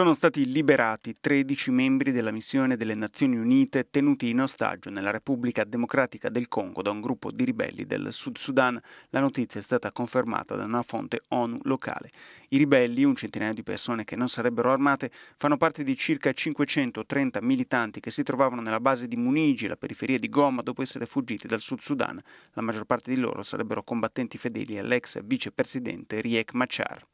sono stati liberati 13 membri della missione delle Nazioni Unite tenuti in ostaggio nella Repubblica Democratica del Congo da un gruppo di ribelli del Sud Sudan. La notizia è stata confermata da una fonte ONU locale. I ribelli, un centinaio di persone che non sarebbero armate, fanno parte di circa 530 militanti che si trovavano nella base di Munigi, la periferia di Goma, dopo essere fuggiti dal Sud Sudan. La maggior parte di loro sarebbero combattenti fedeli all'ex vicepresidente Riek Machar.